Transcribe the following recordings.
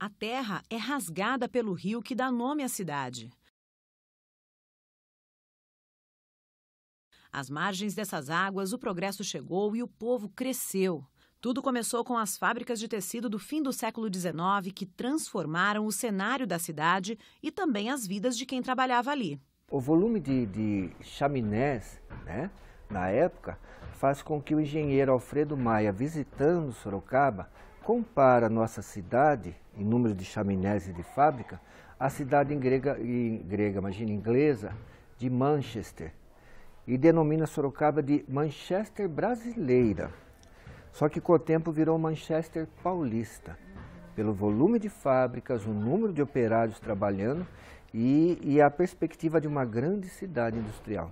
A terra é rasgada pelo rio que dá nome à cidade. Às margens dessas águas, o progresso chegou e o povo cresceu. Tudo começou com as fábricas de tecido do fim do século XIX que transformaram o cenário da cidade e também as vidas de quem trabalhava ali. O volume de, de chaminés, né, na época, faz com que o engenheiro Alfredo Maia, visitando Sorocaba, compara nossa cidade, em número de chaminés e de fábrica, à cidade em grega, em grega, imagina, inglesa, de Manchester, e denomina Sorocaba de Manchester brasileira. Só que com o tempo virou Manchester paulista, pelo volume de fábricas, o número de operários trabalhando e, e a perspectiva de uma grande cidade industrial.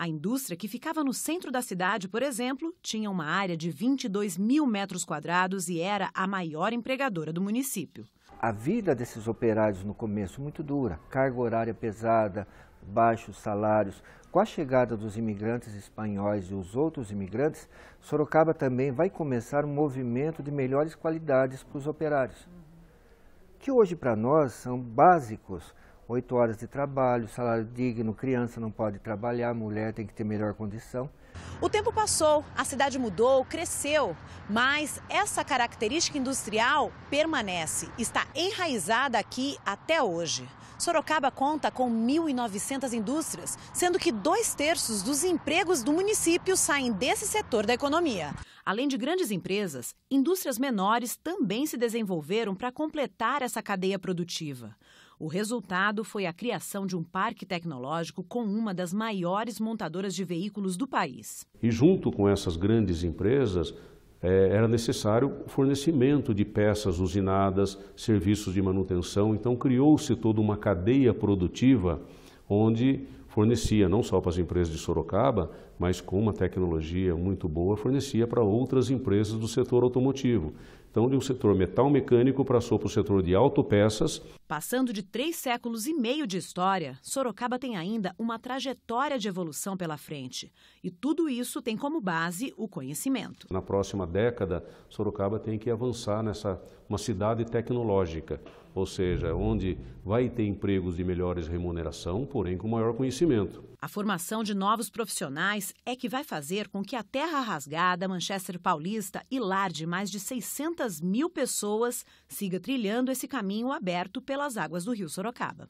A indústria, que ficava no centro da cidade, por exemplo, tinha uma área de 22 mil metros quadrados e era a maior empregadora do município. A vida desses operários no começo muito dura, carga horária pesada, baixos salários. Com a chegada dos imigrantes espanhóis e os outros imigrantes, Sorocaba também vai começar um movimento de melhores qualidades para os operários, que hoje para nós são básicos oito horas de trabalho, salário digno, criança não pode trabalhar, mulher tem que ter melhor condição. O tempo passou, a cidade mudou, cresceu, mas essa característica industrial permanece, está enraizada aqui até hoje. Sorocaba conta com 1.900 indústrias, sendo que dois terços dos empregos do município saem desse setor da economia. Além de grandes empresas, indústrias menores também se desenvolveram para completar essa cadeia produtiva. O resultado foi a criação de um parque tecnológico com uma das maiores montadoras de veículos do país. E junto com essas grandes empresas, é, era necessário fornecimento de peças usinadas, serviços de manutenção. Então criou-se toda uma cadeia produtiva onde fornecia não só para as empresas de Sorocaba, mas com uma tecnologia muito boa, fornecia para outras empresas do setor automotivo. Então, de um setor metal mecânico passou para o setor de autopeças. Passando de três séculos e meio de história, Sorocaba tem ainda uma trajetória de evolução pela frente. E tudo isso tem como base o conhecimento. Na próxima década, Sorocaba tem que avançar nessa uma cidade tecnológica, ou seja, onde vai ter empregos de melhores remuneração, porém com maior conhecimento. A formação de novos profissionais é que vai fazer com que a terra rasgada, Manchester Paulista e lar de mais de 600 mil pessoas siga trilhando esse caminho aberto pelas águas do rio Sorocaba.